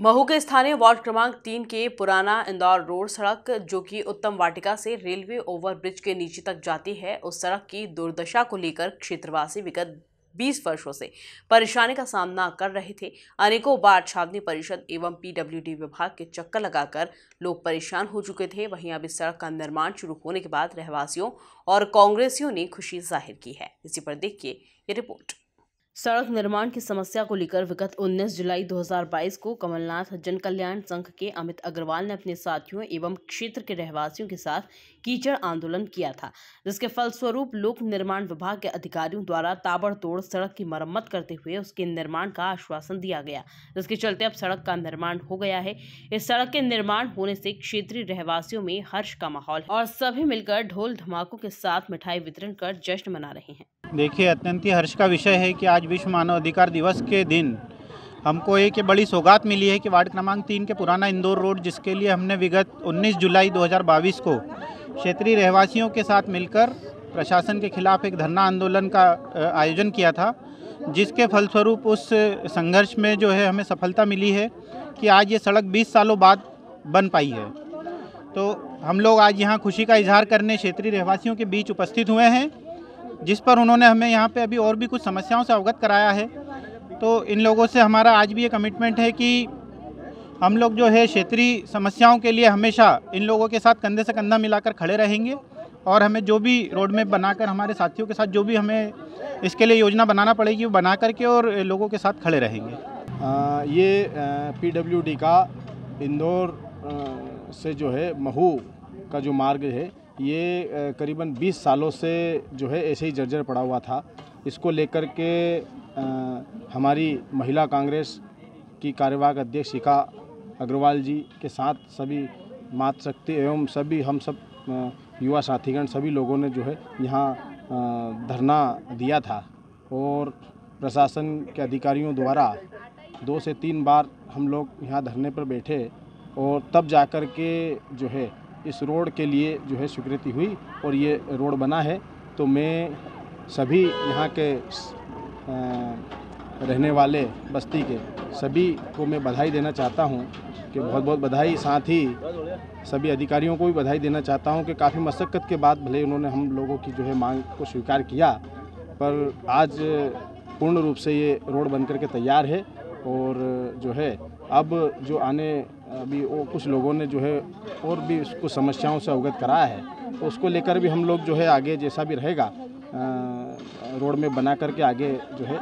महू के स्थानीय वार्ड क्रमांक तीन के पुराना इंदौर रोड सड़क जो कि उत्तम वाटिका से रेलवे ओवरब्रिज के नीचे तक जाती है उस सड़क की दुर्दशा को लेकर क्षेत्रवासी विगत 20 वर्षों से परेशानी का सामना कर रहे थे अनेकों बार छावनी परिषद एवं पीडब्ल्यूडी विभाग के चक्कर लगाकर लोग परेशान हो चुके थे वहीं अब इस सड़क का निर्माण शुरू होने के बाद रहवासियों और कांग्रेसियों ने खुशी जाहिर की है इसी पर देखिए ये रिपोर्ट सड़क निर्माण की समस्या को लेकर विगत 19 जुलाई 2022 को कमलनाथ जन कल्याण संघ के अमित अग्रवाल ने अपने साथियों एवं क्षेत्र के रहवासियों के साथ कीचड़ आंदोलन किया था जिसके फलस्वरूप लोक निर्माण विभाग के अधिकारियों द्वारा ताबड़तोड़ सड़क की मरम्मत करते हुए उसके निर्माण का आश्वासन दिया गया जिसके चलते अब सड़क का निर्माण हो गया है इस सड़क के निर्माण होने से क्षेत्रीय रहवासियों में हर्ष का माहौल है और सभी मिलकर ढोल धमाकों के साथ मिठाई वितरण कर जश्न मना रहे हैं देखिए अत्यंत ही हर्ष का विषय है कि आज विश्व मानव अधिकार दिवस के दिन हमको एक बड़ी सौगात मिली है कि वार्ड क्रमांक तीन के पुराना इंदौर रोड जिसके लिए हमने विगत 19 जुलाई 2022 को क्षेत्रीय रहवासियों के साथ मिलकर प्रशासन के खिलाफ एक धरना आंदोलन का आयोजन किया था जिसके फलस्वरूप उस संघर्ष में जो है हमें सफलता मिली है कि आज ये सड़क बीस सालों बाद बन पाई है तो हम लोग आज यहाँ खुशी का इजहार करने क्षेत्रीय रहवासियों के बीच उपस्थित हुए हैं जिस पर उन्होंने हमें यहाँ पे अभी और भी कुछ समस्याओं से अवगत कराया है तो इन लोगों से हमारा आज भी ये कमिटमेंट है कि हम लोग जो है क्षेत्रीय समस्याओं के लिए हमेशा इन लोगों के साथ कंधे से कंधा मिलाकर खड़े रहेंगे और हमें जो भी रोड मैप बनाकर हमारे साथियों के साथ जो भी हमें इसके लिए योजना बनाना पड़ेगी वो बना करके और लोगों के साथ खड़े रहेंगे आ, ये डी का इंदौर से जो है महू का जो मार्ग है ये करीबन 20 सालों से जो है ऐसे ही जर्जर पड़ा हुआ था इसको लेकर के हमारी महिला कांग्रेस की कार्यवाहक अध्यक्ष शिखा अग्रवाल जी के साथ सभी मातृशक्ति एवं सभी हम सब युवा साथीगण सभी लोगों ने जो है यहाँ धरना दिया था और प्रशासन के अधिकारियों द्वारा दो से तीन बार हम लोग यहाँ धरने पर बैठे और तब जा कर के जो है इस रोड के लिए जो है स्वीकृति हुई और ये रोड बना है तो मैं सभी यहाँ के रहने वाले बस्ती के सभी को मैं बधाई देना चाहता हूँ कि बहुत बहुत बधाई साथ ही सभी अधिकारियों को भी बधाई देना चाहता हूँ कि काफ़ी मशक्क़त के बाद भले उन्होंने हम लोगों की जो है मांग को स्वीकार किया पर आज पूर्ण रूप से ये रोड बनकर के तैयार है और जो है अब जो आने अभी वो कुछ लोगों ने जो है और भी इसको समस्याओं से अवगत कराया है तो उसको लेकर भी हम लोग जो है आगे जैसा भी रहेगा रोड में बना करके आगे जो है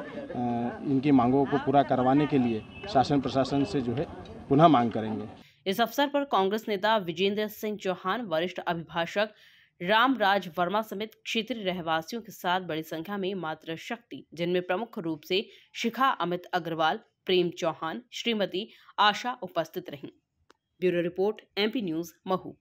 इनकी मांगों को पूरा करवाने के लिए शासन प्रशासन से जो है पुनः मांग करेंगे इस अवसर पर कांग्रेस नेता विजेंद्र सिंह चौहान वरिष्ठ अभिभाषक रामराज वर्मा समेत क्षेत्रीय रहवासियों के साथ बड़ी संख्या में मातृशक्ति जिनमें प्रमुख रूप से शिखा अमित अग्रवाल प्रेम चौहान श्रीमती आशा उपस्थित रहीं bureau report MP news Mhow